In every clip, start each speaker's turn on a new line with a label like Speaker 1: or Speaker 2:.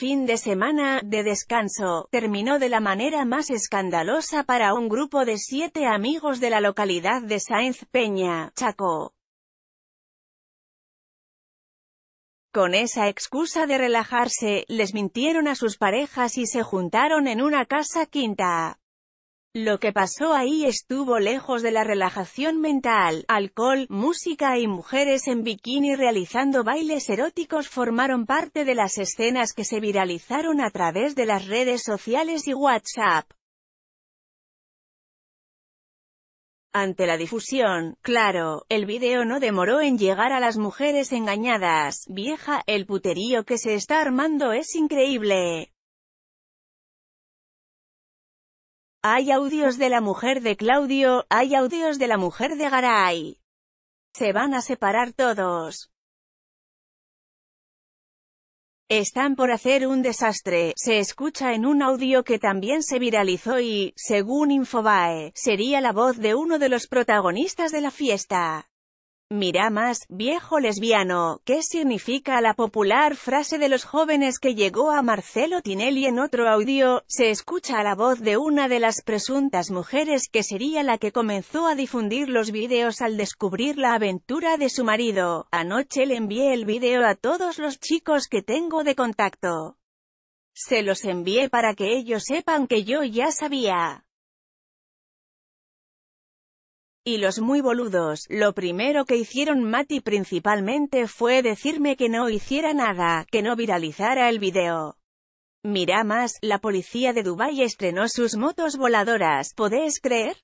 Speaker 1: fin de semana de descanso, terminó de la manera más escandalosa para un grupo de siete amigos de la localidad de Sainz Peña, Chaco. Con esa excusa de relajarse, les mintieron a sus parejas y se juntaron en una casa quinta. Lo que pasó ahí estuvo lejos de la relajación mental, alcohol, música y mujeres en bikini realizando bailes eróticos formaron parte de las escenas que se viralizaron a través de las redes sociales y WhatsApp. Ante la difusión, claro, el video no demoró en llegar a las mujeres engañadas, vieja, el puterío que se está armando es increíble. Hay audios de la mujer de Claudio, hay audios de la mujer de Garay. Se van a separar todos. Están por hacer un desastre, se escucha en un audio que también se viralizó y, según Infobae, sería la voz de uno de los protagonistas de la fiesta más, viejo lesbiano, ¿qué significa la popular frase de los jóvenes que llegó a Marcelo Tinelli en otro audio? Se escucha la voz de una de las presuntas mujeres que sería la que comenzó a difundir los vídeos al descubrir la aventura de su marido. Anoche le envié el vídeo a todos los chicos que tengo de contacto. Se los envié para que ellos sepan que yo ya sabía y los muy boludos, lo primero que hicieron Mati principalmente fue decirme que no hiciera nada, que no viralizara el video. Mira más, la policía de Dubai estrenó sus motos voladoras, ¿podés creer?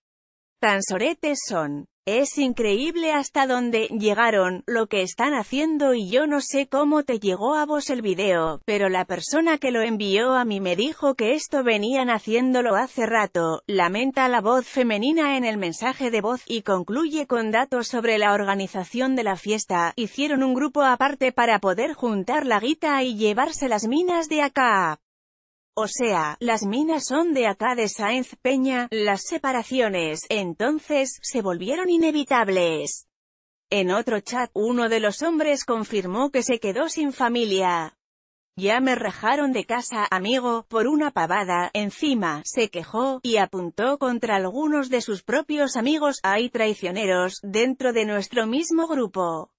Speaker 1: Tan soretes son. Es increíble hasta dónde llegaron, lo que están haciendo y yo no sé cómo te llegó a vos el video, pero la persona que lo envió a mí me dijo que esto venían haciéndolo hace rato, lamenta la voz femenina en el mensaje de voz, y concluye con datos sobre la organización de la fiesta, hicieron un grupo aparte para poder juntar la guita y llevarse las minas de acá. O sea, las minas son de acá de Sáenz Peña, las separaciones, entonces, se volvieron inevitables. En otro chat, uno de los hombres confirmó que se quedó sin familia. Ya me rajaron de casa, amigo, por una pavada, encima, se quejó, y apuntó contra algunos de sus propios amigos, hay traicioneros, dentro de nuestro mismo grupo.